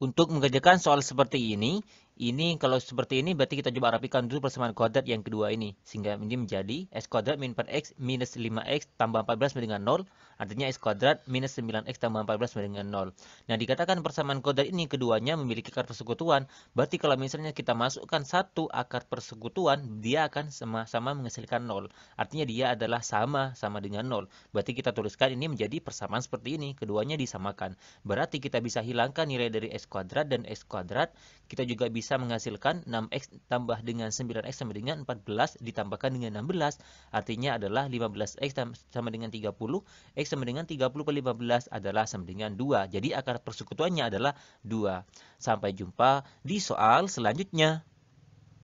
Untuk mengerjakan soal seperti ini, ini kalau seperti ini berarti kita coba rapikan dulu persamaan kuadrat yang kedua ini. Sehingga ini menjadi x kuadrat min 4x minus 5x tambah 14 sama dengan 0. Artinya x kuadrat minus 9x tambah 14 sama dengan 0. Nah dikatakan persamaan kuadrat ini keduanya memiliki akar persekutuan. Berarti kalau misalnya kita masukkan satu akar persekutuan dia akan sama-sama menghasilkan 0. Artinya dia adalah sama sama dengan 0. Berarti kita tuliskan ini menjadi persamaan seperti ini. Keduanya disamakan. Berarti kita bisa hilangkan nilai dari x kuadrat dan x kuadrat. Kita juga bisa bisa menghasilkan 6X tambah dengan 9X sama dengan 14 ditambahkan dengan 16. Artinya adalah 15X sama dengan 30. X sama dengan 30 per 15 adalah sama dengan 2. Jadi akar persekutuannya adalah 2. Sampai jumpa di soal selanjutnya.